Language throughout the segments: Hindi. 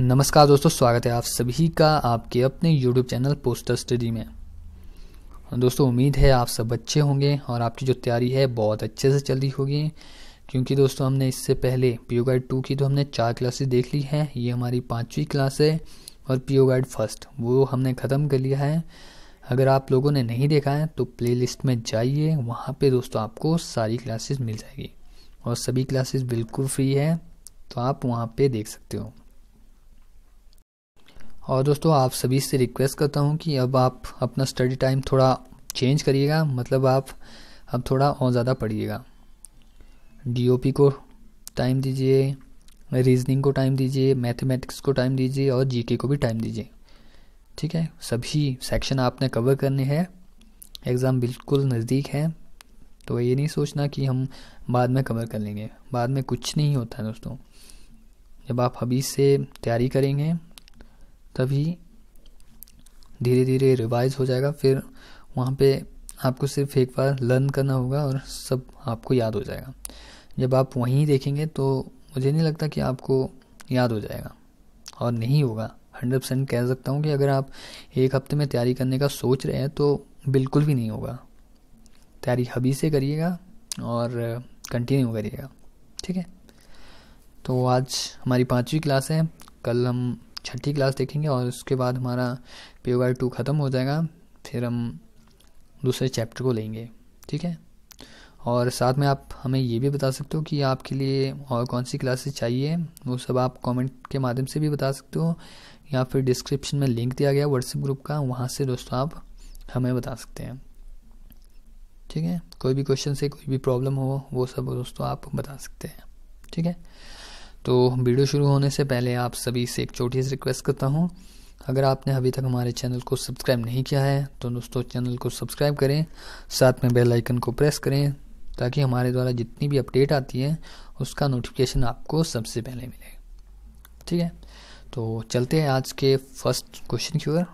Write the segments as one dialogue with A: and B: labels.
A: नमस्कार दोस्तों स्वागत है आप सभी का आपके अपने YouTube चैनल पोस्टर स्टडी में दोस्तों उम्मीद है आप सब अच्छे होंगे और आपकी जो तैयारी है बहुत अच्छे से चल रही होगी क्योंकि दोस्तों हमने इससे पहले पी ओ गाइड टू की तो हमने चार क्लासेस देख ली हैं ये हमारी पाँचवीं क्लास है और पी ओ गाइड फर्स्ट वो हमने ख़त्म कर लिया है अगर आप लोगों ने नहीं देखा है तो प्ले में जाइए वहाँ पर दोस्तों आपको सारी क्लासेस मिल जाएगी और सभी क्लासेस बिल्कुल फ्री है तो आप वहाँ पे देख सकते हो और दोस्तों आप सभी से रिक्वेस्ट करता हूँ कि अब आप अपना स्टडी टाइम थोड़ा चेंज करिएगा मतलब आप अब थोड़ा और ज़्यादा पढ़िएगा डी को टाइम दीजिए रीजनिंग को टाइम दीजिए मैथमेटिक्स को टाइम दीजिए और जीके को भी टाइम दीजिए ठीक है सभी सेक्शन आपने कवर करने हैं एग्ज़ाम बिल्कुल नज़दीक है तो ये नहीं सोचना कि हम बाद में कवर कर लेंगे बाद में कुछ नहीं होता है दोस्तों जब आप अभी से तैयारी करेंगे तभी धीरे धीरे रिवाइज हो जाएगा फिर वहाँ पे आपको सिर्फ एक बार लर्न करना होगा और सब आपको याद हो जाएगा जब आप वहीं देखेंगे तो मुझे नहीं लगता कि आपको याद हो जाएगा और नहीं होगा हंड्रेड परसेंट कह सकता हूँ कि अगर आप एक हफ्ते में तैयारी करने का सोच रहे हैं तो बिल्कुल भी नहीं होगा तैयारी हबी से करिएगा और कंटिन्यू करिएगा ठीक है तो आज हमारी पाँचवीं क्लास है कल हम छठी क्लास देखेंगे और उसके बाद हमारा पी वाई टू ख़त्म हो जाएगा फिर हम दूसरे चैप्टर को लेंगे ठीक है और साथ में आप हमें ये भी बता सकते हो कि आपके लिए और कौन सी क्लासेस चाहिए वो सब आप कमेंट के माध्यम से भी बता सकते हो या फिर डिस्क्रिप्शन में लिंक दिया गया व्हाट्सएप ग्रुप का वहाँ से दोस्तों आप हमें बता सकते हैं ठीक है कोई भी क्वेश्चन से कोई भी प्रॉब्लम हो वो सब दोस्तों आप बता सकते हैं ठीक है तो वीडियो शुरू होने से पहले आप सभी से एक छोटी सी रिक्वेस्ट करता हूँ अगर आपने अभी तक हमारे चैनल को सब्सक्राइब नहीं किया है तो दोस्तों चैनल को सब्सक्राइब करें साथ में बेल आइकन को प्रेस करें ताकि हमारे द्वारा जितनी भी अपडेट आती है उसका नोटिफिकेशन आपको सबसे पहले मिले ठीक है तो चलते हैं आज के फर्स्ट क्वेश्चन की ओर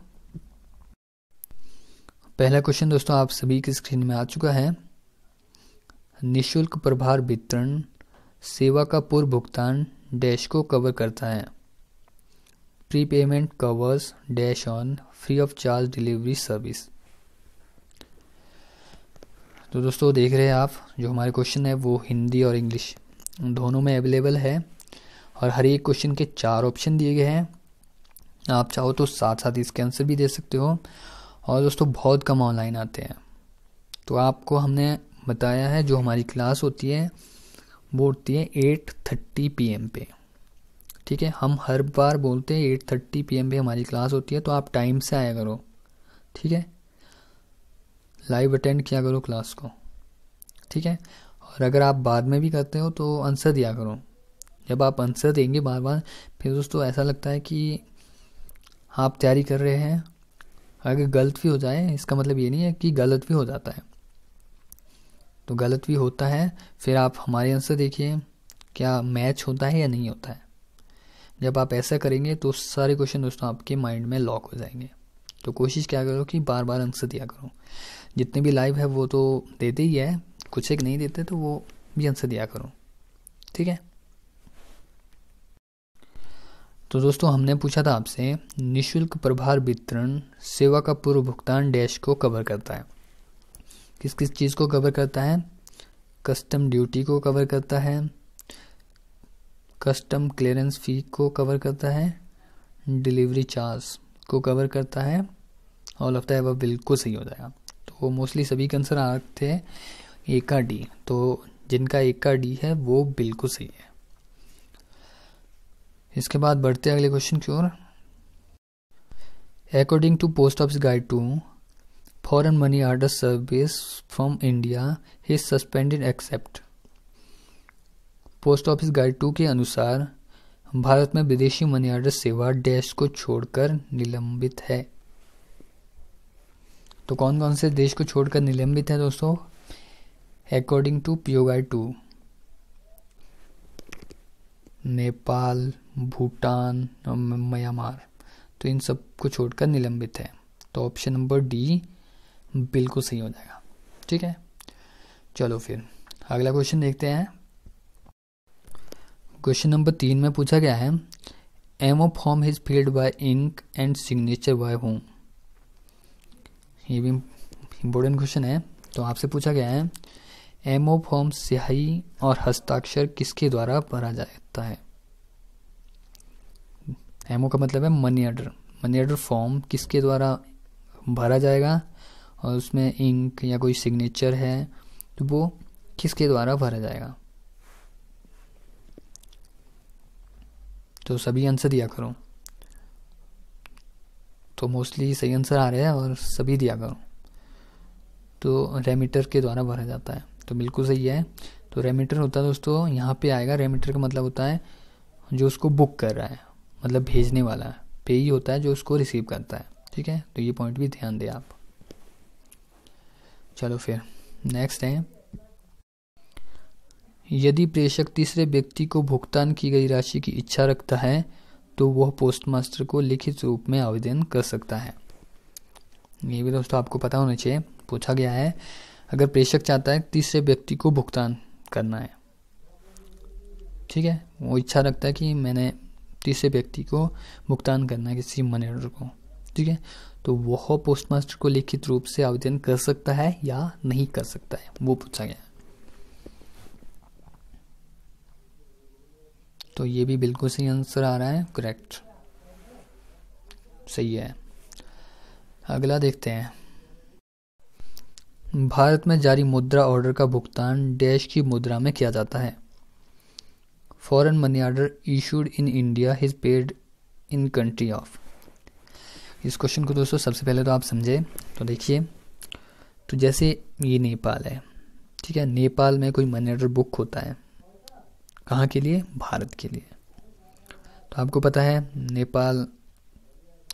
A: पहला क्वेश्चन दोस्तों आप सभी की स्क्रीन में आ चुका है निशुल्क प्रभार वितरण सेवा का पूर्व भुगतान डैश को कवर करता है pre payment covers dash on free of charge delivery service तो दोस्तों देख रहे हैं आप जो हमारे क्वेश्चन है वो हिंदी और इंग्लिश दोनों में अवेलेबल है और हर एक क्वेश्चन के चार ऑप्शन दिए गए हैं आप चाहो तो साथ साथ इसके आंसर भी दे सकते हो और दोस्तों बहुत कम ऑनलाइन आते हैं तो आपको हमने बताया है जो हमारी क्लास होती है वो उठती है एट थर्टी पी एम पे ठीक है हम हर बार बोलते हैं एट थर्टी पी एम पे हमारी क्लास होती है तो आप टाइम से आया करो ठीक है लाइव अटेंड किया करो क्लास को ठीक है और अगर आप बाद में भी करते हो तो आंसर दिया करो जब आप आंसर देंगे बार बार फिर दोस्तों ऐसा लगता है कि आप तैयारी कर रहे हैं अगर गलत भी हो जाए इसका मतलब ये नहीं है कि गलत भी हो जाता है तो गलत भी होता है फिर आप हमारे आंसर देखिए क्या मैच होता है या नहीं होता है जब आप ऐसा करेंगे तो सारे क्वेश्चन दोस्तों आपके माइंड में लॉक हो जाएंगे तो कोशिश क्या करो कि बार बार आंसर दिया करो जितने भी लाइव है वो तो देते ही है कुछ एक नहीं देते तो वो भी आंसर दिया करो ठीक है तो दोस्तों हमने पूछा था आपसे निशुल्क प्रभार वितरण सेवा का पूर्व भुगतान डैश को कवर करता है किस किस चीज़ को कवर करता है कस्टम ड्यूटी को कवर करता है कस्टम क्लियरेंस फी को कवर करता है डिलीवरी चार्ज को कवर करता है ऑल ऑफ है वह बिल्कुल सही हो जाएगा तो मोस्टली सभी के आंसर आते हैं ए का डी तो जिनका एक का डी है वो बिल्कुल सही है इसके बाद बढ़ते हैं अगले क्वेश्चन की ओर according to post office guide two foreign money order service from India is suspended except post office guide two के अनुसार भारत में विदेशी मनी ऑर्डर सेवा डैश को छोड़कर निलंबित है तो कौन कौन से देश को छोड़कर निलंबित है दोस्तों according to PO guide to Nepal Bhutan Myanmar तो इन सब को छोड़कर निलंबित है तो ऑप्शन नंबर डी बिल्कुल सही हो जाएगा ठीक है चलो फिर अगला क्वेश्चन देखते हैं क्वेश्चन नंबर तीन में पूछा गया है MO form his field by ink and signature by home ये भी इम्पोर्टेंट क्वेश्चन है तो आपसे पूछा गया है एमओ फॉर्म स्याही और हस्ताक्षर किसके द्वारा भरा जाता है एमओ का मतलब है money order money order form किसके द्वारा भरा जाएगा और उसमें इंक या कोई सिग्नेचर है तो वो किसके द्वारा भरा जाएगा तो सभी आंसर दिया करो तो मोस्टली सही आंसर आ रहे हैं और सभी दिया करो तो रेमीटर के द्वारा भरा जाता है तो बिल्कुल सही है तो रेमीटर होता है दोस्तों यहाँ पे आएगा रेमीटर का मतलब होता है जो उसको बुक कर रहा है मतलब भेजने वाला है पे ही होता है जो उसको रिसीव करता है ठीक है तो ये पॉइंट भी ध्यान दें आप चलो फिर नेक्स्ट है यदि प्रेषक तीसरे व्यक्ति को भुगतान की गई राशि की इच्छा रखता है तो वह पोस्टमास्टर को लिखित रूप में आवेदन कर सकता है ये भी दोस्तों आपको पता होना चाहिए पूछा गया है अगर प्रेषक चाहता है तीसरे व्यक्ति को भुगतान करना है ठीक है वो इच्छा रखता है कि मैंने तीसरे व्यक्ति को भुगतान करना है किसी मनी ऑर्डर को ठीक है तो वह पोस्टमास्टर को लिखित रूप से आवेदन कर सकता है या नहीं कर सकता है वो पूछा गया तो ये भी बिल्कुल सही आंसर आ रहा है करेक्ट सही है अगला देखते हैं भारत में जारी मुद्रा ऑर्डर का भुगतान डैश की मुद्रा में किया जाता है foreign money order issued in India is paid in country of इस क्वेश्चन को दोस्तों सबसे पहले तो आप समझे तो देखिए तो जैसे ये नेपाल है ठीक है नेपाल में कोई मनी ऑर्डर बुक होता है कहाँ के लिए भारत के लिए तो आपको पता है नेपाल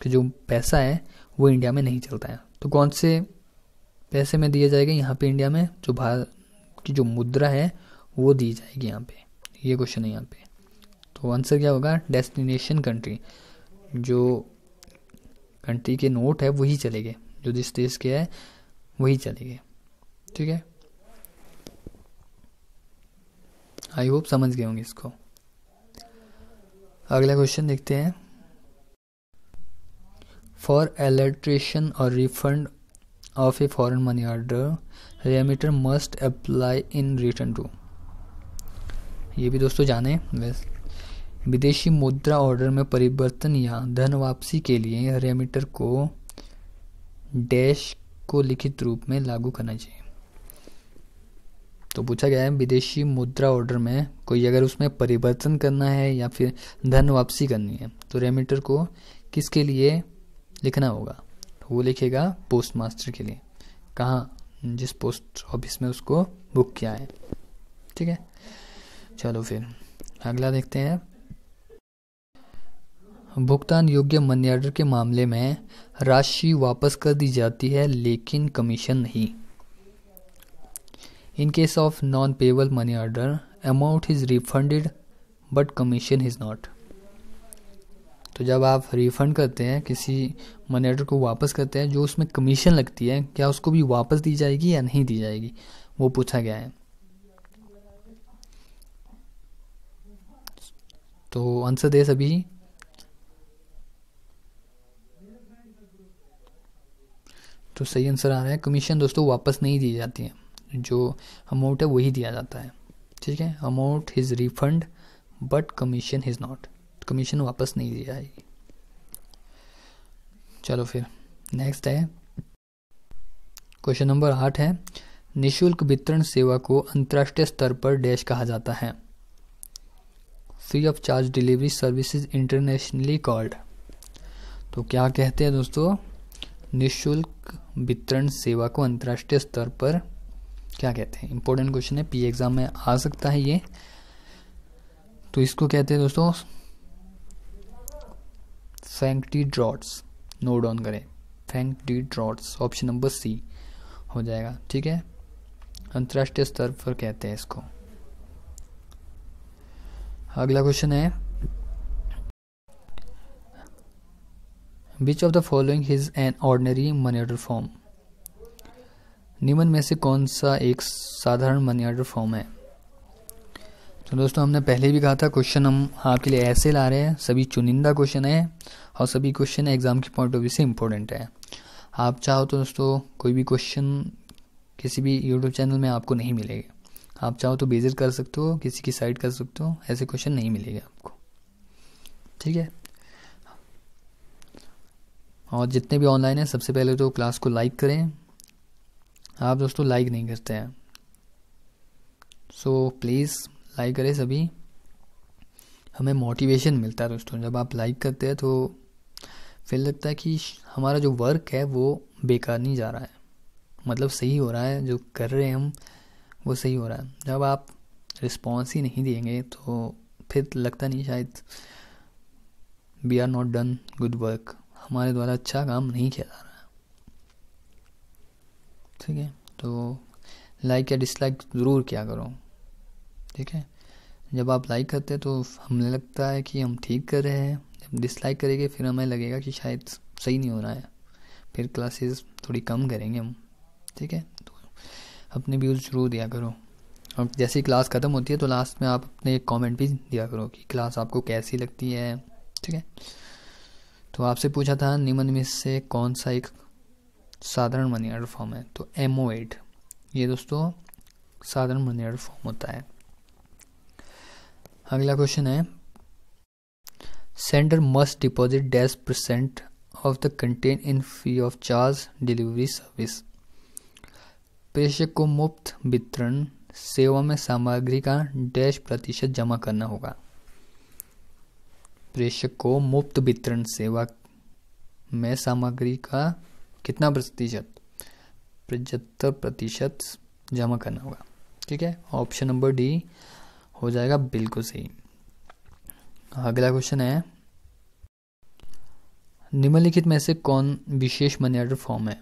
A: का जो पैसा है वो इंडिया में नहीं चलता है तो कौन से पैसे में दिया जाएगा यहाँ पे इंडिया में जो भारत की जो मुद्रा है वो दी जाएगी यहाँ पे ये क्वेश्चन है यहाँ पे तो आंसर क्या होगा डेस्टिनेशन कंट्री जो कंट्री के नोट है वही चले गए जो जिस देश के है वही चले गए ठीक है आई होप समझ गए होंगे इसको अगला क्वेश्चन देखते हैं फॉर एलेट्रेशन और refund of a foreign money order remitter must apply in return to ये भी दोस्तों जाने वैसे विदेशी मुद्रा ऑर्डर में परिवर्तन या धन वापसी के लिए रेमिटर को डैश को लिखित रूप में लागू करना चाहिए तो पूछा गया है विदेशी मुद्रा ऑर्डर में कोई अगर उसमें परिवर्तन करना है या फिर धन वापसी करनी है तो रेमिटर को किसके लिए लिखना होगा तो वो लिखेगा पोस्ट मास्टर के लिए कहाँ जिस पोस्ट ऑफिस में उसको बुक किया है ठीक है चलो फिर अगला देखते हैं भुगतान योग्य मनी ऑर्डर के मामले में राशि वापस कर दी जाती है लेकिन कमीशन नहीं in case of non payable money order amount is refunded but commission is not तो जब आप रिफ़ंड करते हैं किसी मनी ऑर्डर को वापस करते हैं जो उसमें कमीशन लगती है क्या उसको भी वापस दी जाएगी या नहीं दी जाएगी वो पूछा गया है तो आंसर दे सभी तो सही आंसर आ रहा है कमीशन दोस्तों वापस नहीं दी जाती है जो अमाउंट है वही दिया जाता है ठीक है amount is refund but commission is not commission वापस नहीं दी जाएगी चलो फिर नेक्स्ट है क्वेश्चन नंबर आठ है निशुल्क वितरण सेवा को अंतर्राष्ट्रीय स्तर पर डैश कहा जाता है free of charge delivery services internationally called तो क्या कहते हैं दोस्तों निशुल्क वितरण सेवा को अंतर्राष्ट्रीय स्तर पर क्या कहते हैं इंपॉर्टेंट क्वेश्चन है पी एग्जाम में आ सकता है ये तो इसको कहते हैं दोस्तों फैंक डी ड्रॉट्स नोट डाउन करें bank D drafts option number C हो जाएगा ठीक है अंतर्राष्ट्रीय स्तर पर कहते हैं इसको अगला क्वेश्चन है which of the following is an ordinary money order form निम्न में से कौन सा एक साधारण मनी ऑर्डर फॉर्म है तो दोस्तों हमने पहले भी कहा था क्वेश्चन हम आपके लिए ऐसे ला रहे हैं सभी चुनिंदा क्वेश्चन है और सभी क्वेश्चन एग्जाम के पॉइंट ऑफ व्यू से इम्पोर्टेंट है आप चाहो तो दोस्तों कोई भी क्वेश्चन किसी भी यूट्यूब चैनल में आपको नहीं मिलेगा आप चाहो तो विजिट कर सकते हो किसी की साइड कर सकते हो ऐसे क्वेश्चन नहीं मिलेगा आपको ठीक है और जितने भी ऑनलाइन हैं सबसे पहले तो क्लास को लाइक करें आप दोस्तों लाइक नहीं करते हैं सो प्लीज़ लाइक करें सभी हमें मोटिवेशन मिलता है दोस्तों जब आप लाइक करते हैं तो फिर लगता है कि हमारा जो वर्क है वो बेकार नहीं जा रहा है मतलब सही हो रहा है जो कर रहे हैं हम वो सही हो रहा है जब आप रिस्पॉन्स ही नहीं देंगे तो फिर लगता नहीं शायद we are not done good work हमारे द्वारा अच्छा काम नहीं किया जा रहा है ठीक है तो लाइक या डिसलाइक ज़रूर किया करो ठीक है जब आप लाइक करते हैं तो हमें लगता है कि हम ठीक कर रहे हैं जब डिसलाइक करेंगे फिर हमें लगेगा कि शायद सही नहीं हो रहा है फिर क्लासेस थोड़ी कम करेंगे हम ठीक है तो अपने व्यूज़ जरूर दिया करो और जैसे ही क्लास ख़त्म होती है तो लास्ट में आप अपने कमेंट भी दिया करो कि क्लास आपको कैसी लगती है ठीक है तो आपसे पूछा था निम्न में से कौन सा एक साधारण मनी ऑर्डर फॉर्म है तो एम एट ये दोस्तों साधारण मनी ऑर्डर फॉर्म होता है अगला क्वेश्चन है sender must deposit dash percent of the content in free of charge delivery service प्रेषक को मुफ्त वितरण सेवा में सामग्री का डैश प्रतिशत जमा करना होगा प्रेषक को मुफ्त वितरण सेवा में सामग्री का कितना प्रतिशत पचहत्तर प्रतिशत जमा करना होगा ठीक है ऑप्शन नंबर डी हो जाएगा बिल्कुल सही अगला क्वेश्चन है निम्नलिखित में से कौन विशेष मनी ऑर्डर फॉर्म है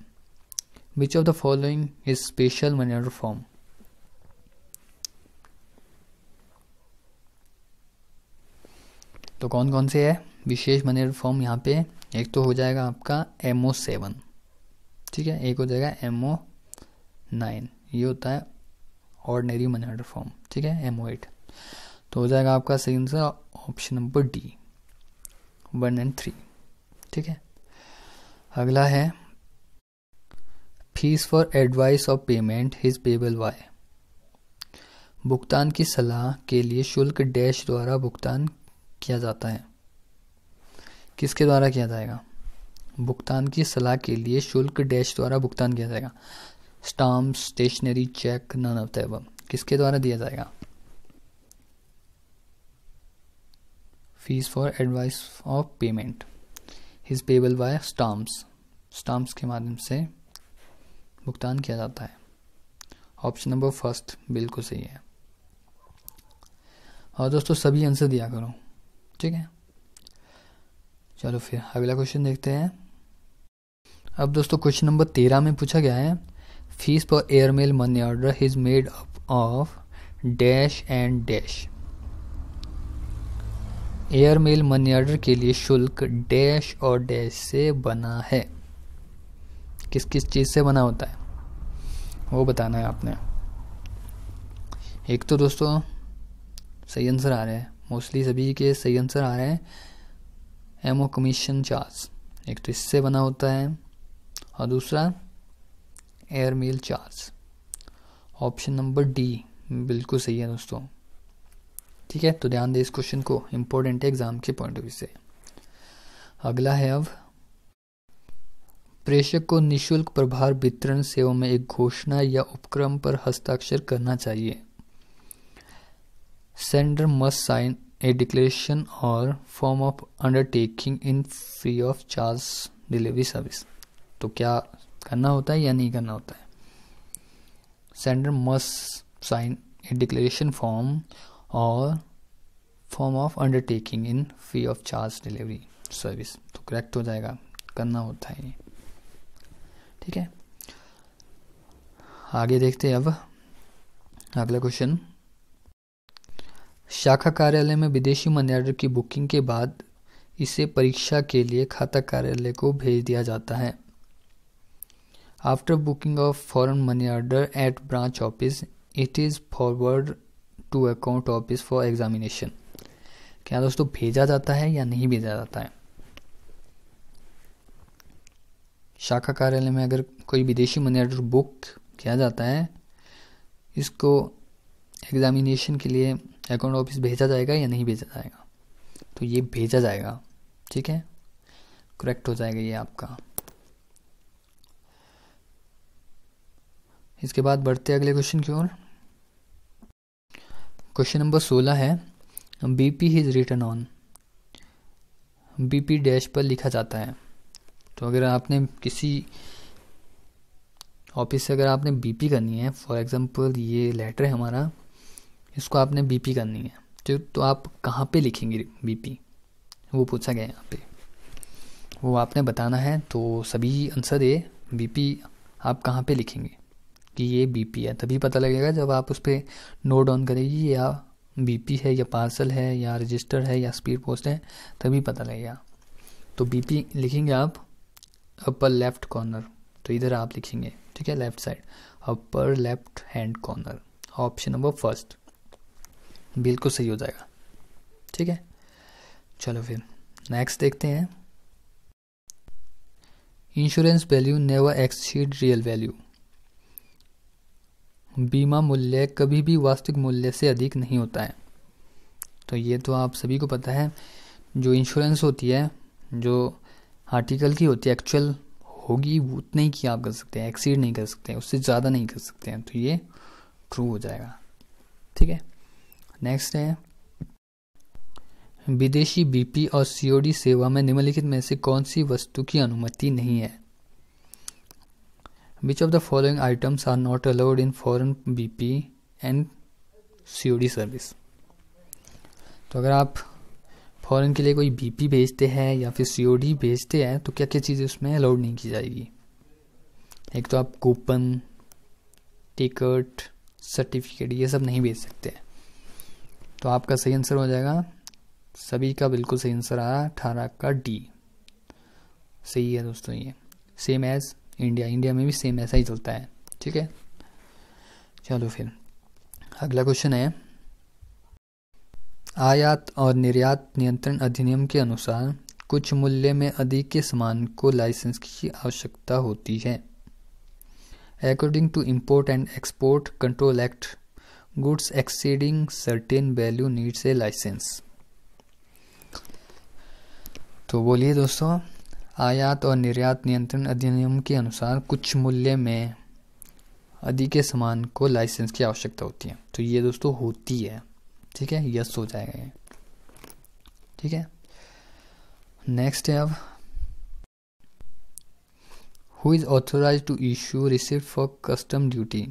A: which of the following is special money order form तो कौन कौन से है विशेष मनेर फॉर्म यहाँ पे एक तो हो जाएगा आपका एम ओ सेवन ठीक है एक हो जाएगा एम ओ नाइन ये होता है ऑर्डनरी मनी ऑर्डर फॉर्म ठीक है एम ओ एट तो हो जाएगा आपका सही answer option number D one and three ठीक है अगला है fees for advice of payment is payable by भुगतान की सलाह के लिए शुल्क डैश द्वारा भुगतान किया जाता है किसके द्वारा किया जाएगा भुगतान की सलाह के लिए शुल्क डैश द्वारा भुगतान किया जाएगा stamp stationery check none of the किसके द्वारा दिया जाएगा fees for advice of payment is payable by stamps stamps के माध्यम से भुगतान किया जाता है ऑप्शन नंबर फर्स्ट बिल्कुल सही है और दोस्तों सभी आंसर दिया करो ठीक है चलो फिर अगला क्वेश्चन देखते हैं अब दोस्तों क्वेश्चन नंबर तेरह में पूछा गया है फीस पर airmail money order is made up of dash and dash airmail money order के लिए शुल्क डैश और डैश से बना है किस किस चीज़ से बना होता है वो बताना है आपने एक तो दोस्तों सही आंसर आ रहे हैं मोस्टली सभी के सही आंसर आ रहे हैं एमओ कमीशन चार्ज एक तो इससे बना होता है और दूसरा air mail charge option number D बिल्कुल सही है दोस्तों ठीक है तो ध्यान दें इस क्वेश्चन को इम्पोर्टेंट है एग्जाम के पॉइंट ऑफ व्यू से अगला है अब प्रेषक को निशुल्क प्रभार वितरण सेवा में एक घोषणा या उपक्रम पर हस्ताक्षर करना चाहिए sender must sign a declaration और form of undertaking in free of charge delivery service तो क्या करना होता है या नहीं करना होता है sender must sign a declaration form और form of undertaking in free of charge delivery service तो करेक्ट हो जाएगा करना होता है ठीक है आगे देखते हैं अब अगला क्वेश्चन शाखा कार्यालय में विदेशी मनी ऑर्डर की बुकिंग के बाद इसे परीक्षा के लिए खाता कार्यालय को भेज दिया जाता है after booking of foreign money order at branch office it is forward to account office for examination क्या दोस्तों भेजा जाता है या नहीं भेजा जाता है शाखा कार्यालय में अगर कोई विदेशी मनी ऑर्डर बुक किया जाता है इसको एग्ज़ामिनेशन के लिए अकाउंट ऑफिस भेजा जाएगा या नहीं भेजा जाएगा तो ये भेजा जाएगा ठीक है करेक्ट हो जाएगा ये आपका इसके बाद बढ़ते अगले क्वेश्चन की ओर क्वेश्चन नंबर सोलह है B P is return on B P dash पर लिखा जाता है तो अगर आपने किसी ऑफिस से अगर आपने बी पी करनी है फॉर एग्ज़ाम्पल ये लेटर है हमारा इसको आपने बीपी करनी है ठीक तो, तो आप कहाँ पे लिखेंगे बीपी वो पूछा गया यहाँ पे वो आपने बताना है तो सभी आंसर ये बीपी आप कहाँ पे लिखेंगे कि ये बीपी है तभी पता लगेगा जब आप उस पर नोट ऑन करेंगे या बीपी है या पार्सल है या रजिस्टर है या स्पीड पोस्ट है तभी पता लगेगा तो बीपी लिखेंगे आप अपर लेफ्ट कॉर्नर तो इधर आप लिखेंगे ठीक है left side upper left hand corner option number first बिल्कुल सही हो जाएगा ठीक है चलो फिर नेक्स्ट देखते हैं insurance value never exceed real value बीमा मूल्य कभी भी वास्तविक मूल्य से अधिक नहीं होता है तो ये तो आप सभी को पता है जो इंश्योरेंस होती है जो आर्टिकल की होती है एक्चुअल होगी उतने की आप कर सकते हैं एक्सीड नहीं कर सकते उससे ज़्यादा नहीं कर सकते हैं तो ये ट्रू हो जाएगा ठीक है नेक्स्ट है विदेशी बीपी और सीओडी सेवा में निम्नलिखित में से कौन सी वस्तु की अनुमति नहीं है which of the following items are not allowed in foreign BP and COD service तो अगर आप फॉरन के लिए कोई बीपी भेजते हैं या फिर सीओडी भेजते हैं तो क्या क्या चीज़ें उसमें अलाउड नहीं की जाएगी एक तो आप कूपन टिकट सर्टिफिकेट ये सब नहीं भेज सकते हैं तो आपका सही आंसर हो जाएगा सभी का बिल्कुल सही आंसर आया अठारह का डी सही है दोस्तों ये सेम एज इंडिया इंडिया में भी सेम ऐसा ही चलता है ठीक है चलो फिर अगला क्वेश्चन है आयात और निर्यात नियंत्रण अधिनियम के अनुसार कुछ मूल्य में अधिक के सामान को लाइसेंस की आवश्यकता होती है according to import and export control act goods exceeding certain value needs a license तो बोलिए दोस्तों आयात और निर्यात नियंत्रण अधिनियम के अनुसार कुछ मूल्य में अधिक के सामान को लाइसेंस की आवश्यकता होती है तो ये दोस्तों होती है ठीक है यस हो जाएगा ये ठीक है नेक्स्ट है अब who is authorise to issue receipt for custom duty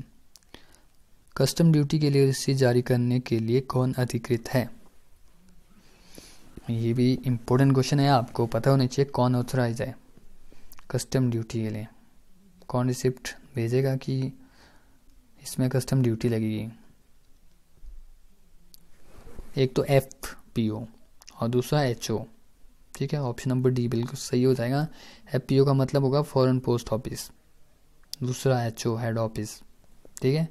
A: custom duty के लिए रसीद जारी करने के लिए कौन अधिकृत है ये भी इम्पोर्टेंट क्वेश्चन है आपको पता होना चाहिए कौन ऑथराइज है कस्टम ड्यूटी के लिए कौन रिसिप्ट भेजेगा कि इसमें कस्टम ड्यूटी लगेगी एक तो एफ पी ओ और दूसरा एच ओ ठीक है ऑप्शन नंबर डी बिल्कुल सही हो जाएगा एफ पी ओ का मतलब होगा फॉरेन पोस्ट ऑफिस दूसरा एच ओ हेड ऑफिस ठीक है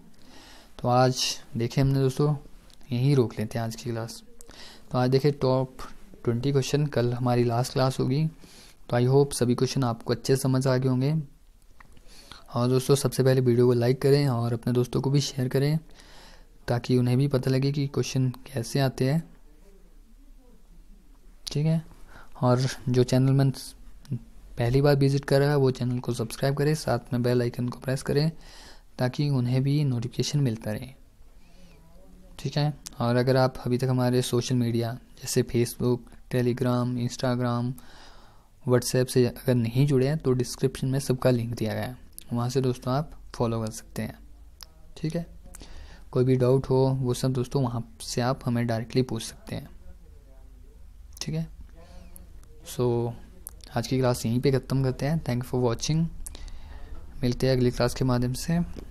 A: तो आज देखे हमने दोस्तों यहीं रोक लेते हैं आज की क्लास तो आज देखें टॉप ट्वेंटी क्वेश्चन कल हमारी लास्ट क्लास होगी तो आई होप सभी क्वेश्चन आपको अच्छे समझ आ गए होंगे और दोस्तों सबसे पहले वीडियो को लाइक करें और अपने दोस्तों को भी शेयर करें ताकि उन्हें भी पता लगे कि क्वेश्चन कैसे आते हैं ठीक है और जो चैनल में पहली बार विजिट कर रहा है वो चैनल को सब्सक्राइब करें साथ में बेल आइकन को प्रेस करें ताकि उन्हें भी नोटिफिकेशन मिलता रहे ठीक है और अगर आप अभी तक हमारे सोशल मीडिया जैसे फेसबुक टेलीग्राम इंस्टाग्राम व्हाट्सएप से अगर नहीं जुड़े हैं तो डिस्क्रिप्शन में सबका लिंक दिया गया है वहाँ से दोस्तों आप फॉलो कर सकते हैं ठीक है कोई भी डाउट हो वो सब दोस्तों वहाँ से आप हमें डायरेक्टली पूछ सकते हैं ठीक है सो so, आज की क्लास यहीं पे ख़त्म करते हैं थैंक फॉर वॉचिंग मिलते हैं अगली क्लास के माध्यम से